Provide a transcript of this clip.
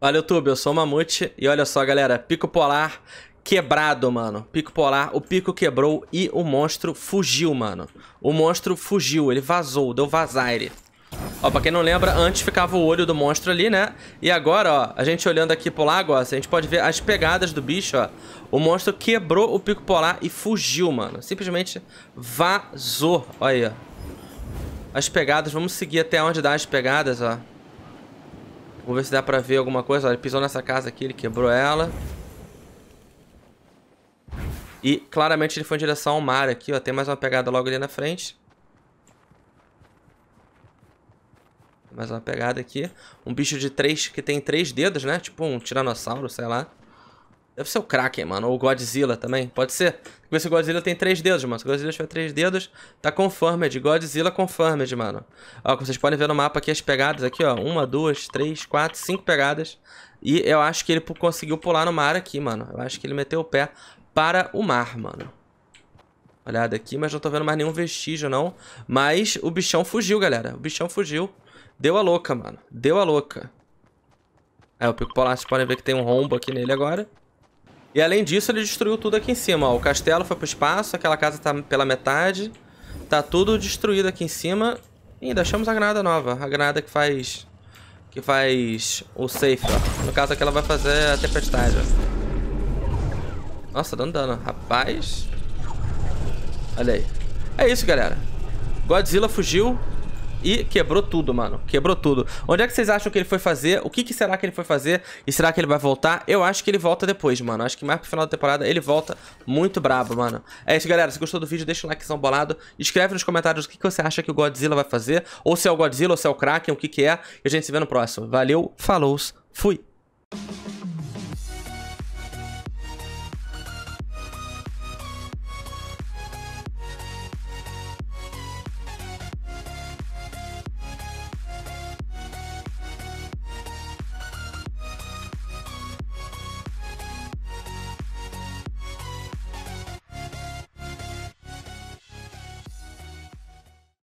Valeu, YouTube. Eu sou o Mamute. E olha só, galera. Pico Polar quebrado, mano. Pico Polar, o pico quebrou e o monstro fugiu, mano. O monstro fugiu. Ele vazou. Deu vazaire. Ó, pra quem não lembra, antes ficava o olho do monstro ali, né? E agora, ó, a gente olhando aqui pro lago, ó, a gente pode ver as pegadas do bicho, ó. O monstro quebrou o pico polar e fugiu, mano. Simplesmente vazou. Olha aí, ó. As pegadas, vamos seguir até onde dá as pegadas, ó. Vou ver se dá pra ver alguma coisa. ele pisou nessa casa aqui, ele quebrou ela. E claramente ele foi em direção ao mar aqui, ó. Tem mais uma pegada logo ali na frente. Mais uma pegada aqui. Um bicho de três, que tem três dedos, né? Tipo um tiranossauro, sei lá. Deve ser o Kraken, mano. Ou o Godzilla também. Pode ser. Vamos ver se o Godzilla tem três dedos, mano. Se o Godzilla tiver três dedos, tá confirmed. Godzilla confirmed, mano. Ó, como vocês podem ver no mapa aqui, as pegadas aqui, ó. Uma, duas, três, quatro, cinco pegadas. E eu acho que ele conseguiu pular no mar aqui, mano. Eu acho que ele meteu o pé para o mar, mano. Olhada aqui, mas não tô vendo mais nenhum vestígio, não. Mas o bichão fugiu, galera. O bichão fugiu. Deu a louca, mano. Deu a louca. É, o Pico Polar, vocês podem ver que tem um rombo aqui nele agora. E além disso, ele destruiu tudo aqui em cima. Ó, o castelo foi pro espaço, aquela casa tá pela metade. Tá tudo destruído aqui em cima. E ainda achamos a granada nova. A granada que faz... Que faz o safe, ó. No caso, aquela vai fazer a tempestade, ó. Nossa, dando dano. Rapaz... Olha aí. É isso, galera. Godzilla fugiu e quebrou tudo, mano. Quebrou tudo. Onde é que vocês acham que ele foi fazer? O que, que, será que ele foi fazer? E será que ele vai voltar? Eu acho que ele volta depois, mano. Acho que mais pro final da temporada ele volta muito brabo, mano. É isso, galera. Se gostou do vídeo, deixa um likezão bolado. Escreve nos comentários o que, que você acha que o Godzilla vai fazer. Ou se é o Godzilla, ou se é o Kraken, o que que é. E a gente se vê no próximo. Valeu, falou, fui.